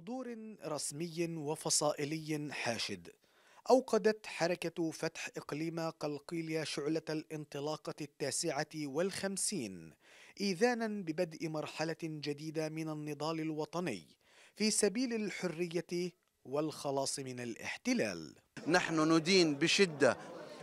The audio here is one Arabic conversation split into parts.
حضور رسمي وفصائلي حاشد أوقدت حركة فتح إقليم قلقيليا شعلة الانطلاقة التاسعة والخمسين إيذانا ببدء مرحلة جديدة من النضال الوطني في سبيل الحرية والخلاص من الاحتلال نحن ندين بشدة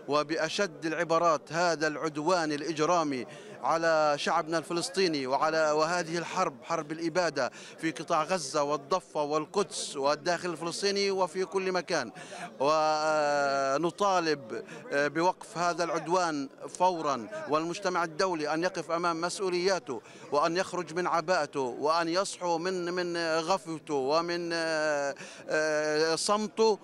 وبأشد العبارات هذا العدوان الإجرامي على شعبنا الفلسطيني وعلى وهذه الحرب حرب الإبادة في قطاع غزة والضفة والقدس والداخل الفلسطيني وفي كل مكان ونطالب آه، بوقف هذا العدوان فورا والمجتمع الدولي أن يقف أمام مسؤولياته وأن يخرج من عباءته وأن يصحو من من غفوته ومن آه، آه، صمته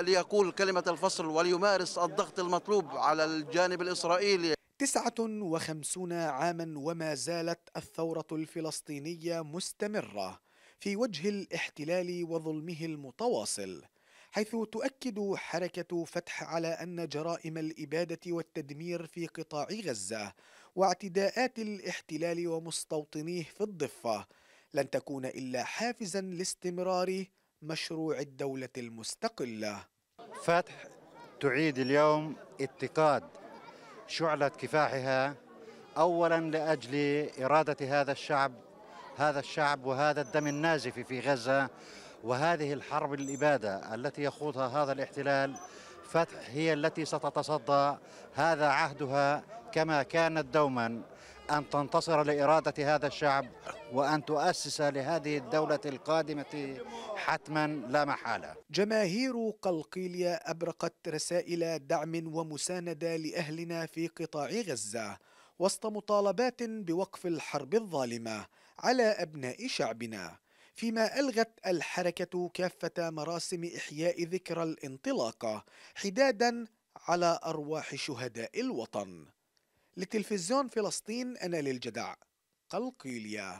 ليقول كلمة الفصل وليمارس الضغط المطلوب على الجانب الإسرائيلي تسعة وخمسون عاما وما زالت الثورة الفلسطينية مستمرة في وجه الاحتلال وظلمه المتواصل حيث تؤكد حركة فتح على أن جرائم الإبادة والتدمير في قطاع غزة واعتداءات الاحتلال ومستوطنيه في الضفة لن تكون إلا حافزا لاستمرار مشروع الدولة المستقلة فتح تعيد اليوم اتقاد شعلة كفاحها أولا لأجل إرادة هذا الشعب هذا الشعب وهذا الدم النازف في غزة وهذه الحرب الإبادة التي يخوضها هذا الاحتلال فتح هي التي ستتصدى هذا عهدها كما كانت دوما أن تنتصر لإرادة هذا الشعب وأن تؤسس لهذه الدولة القادمة حتما لا محالة جماهير قلقيلية أبرقت رسائل دعم ومساندة لأهلنا في قطاع غزة وسط مطالبات بوقف الحرب الظالمة على أبناء شعبنا فيما ألغت الحركة كافة مراسم إحياء ذكرى الانطلاقة حدادا على أرواح شهداء الوطن لتلفزيون فلسطين أنا للجدع قلقي